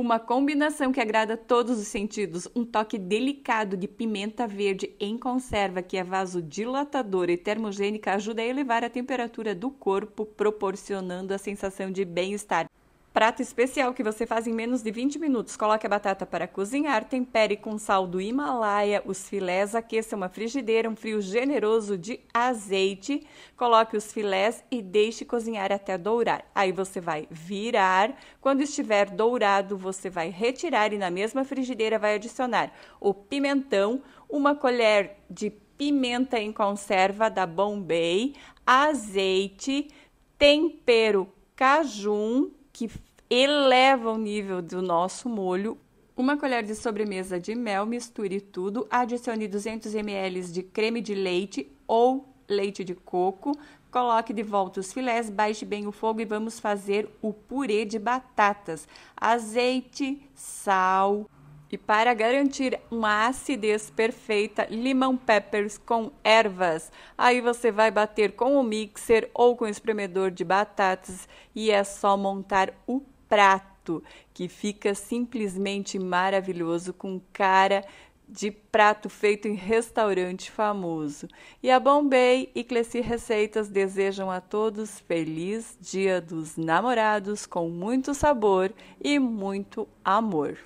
Uma combinação que agrada todos os sentidos, um toque delicado de pimenta verde em conserva que é vasodilatadora e termogênica ajuda a elevar a temperatura do corpo, proporcionando a sensação de bem-estar prato especial que você faz em menos de 20 minutos. Coloque a batata para cozinhar, tempere com sal do Himalaia, os filés, aqueça uma frigideira, um frio generoso de azeite. Coloque os filés e deixe cozinhar até dourar. Aí você vai virar. Quando estiver dourado, você vai retirar e na mesma frigideira vai adicionar o pimentão, uma colher de pimenta em conserva da Bombay, azeite, tempero cajun que eleva o nível do nosso molho. Uma colher de sobremesa de mel, misture tudo, adicione 200 ml de creme de leite ou leite de coco, Coloque de volta os filés, baixe bem o fogo e vamos fazer o purê de batatas. Azeite, sal e para garantir uma acidez perfeita, limão peppers com ervas. Aí você vai bater com o mixer ou com o espremedor de batatas e é só montar o prato que fica simplesmente maravilhoso com cara de prato feito em restaurante famoso. E a Bombay e Cleci Receitas desejam a todos feliz Dia dos Namorados com muito sabor e muito amor.